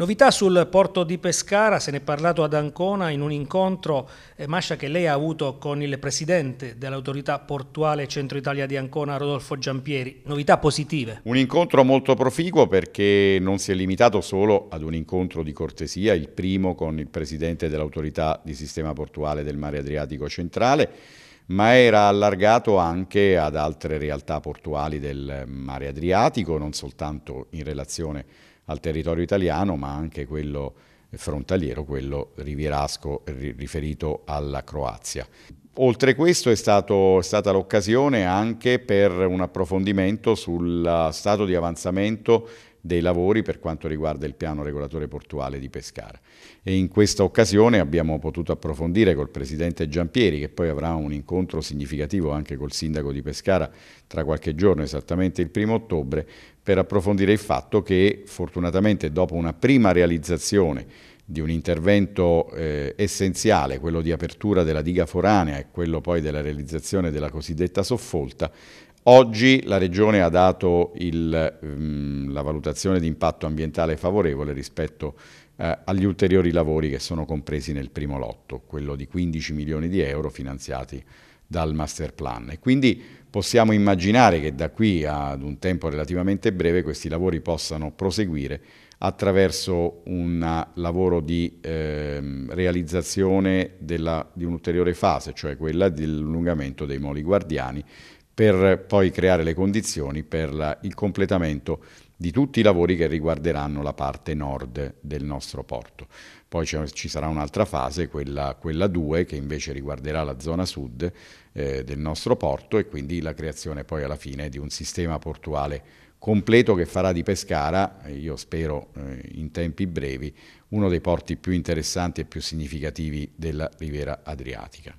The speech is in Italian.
Novità sul porto di Pescara, se ne è parlato ad Ancona in un incontro, eh, Mascia, che lei ha avuto con il presidente dell'autorità portuale Centro Italia di Ancona, Rodolfo Giampieri. Novità positive. Un incontro molto proficuo perché non si è limitato solo ad un incontro di cortesia, il primo con il presidente dell'autorità di sistema portuale del mare Adriatico centrale, ma era allargato anche ad altre realtà portuali del mare Adriatico, non soltanto in relazione al territorio italiano, ma anche quello frontaliero, quello rivierasco riferito alla Croazia. Oltre questo è, stato, è stata l'occasione anche per un approfondimento sul stato di avanzamento dei lavori per quanto riguarda il piano regolatore portuale di Pescara. E in questa occasione abbiamo potuto approfondire col Presidente Giampieri, che poi avrà un incontro significativo anche col Sindaco di Pescara tra qualche giorno, esattamente il primo ottobre, per approfondire il fatto che fortunatamente dopo una prima realizzazione di un intervento eh, essenziale, quello di apertura della diga foranea e quello poi della realizzazione della cosiddetta soffolta, Oggi la Regione ha dato il, mh, ehm, la valutazione di impatto ambientale favorevole rispetto eh, agli ulteriori lavori che sono compresi nel primo lotto, quello di 15 milioni di euro finanziati dal master plan. E quindi possiamo immaginare che da qui ad un tempo relativamente breve questi lavori possano proseguire attraverso un lavoro di eh, realizzazione della, di un'ulteriore fase, cioè quella dell'allungamento dei moli guardiani, per poi creare le condizioni per la, il completamento di tutti i lavori che riguarderanno la parte nord del nostro porto. Poi ci sarà un'altra fase, quella, quella 2, che invece riguarderà la zona sud eh, del nostro porto e quindi la creazione poi alla fine di un sistema portuale completo che farà di Pescara, io spero eh, in tempi brevi, uno dei porti più interessanti e più significativi della Riviera Adriatica.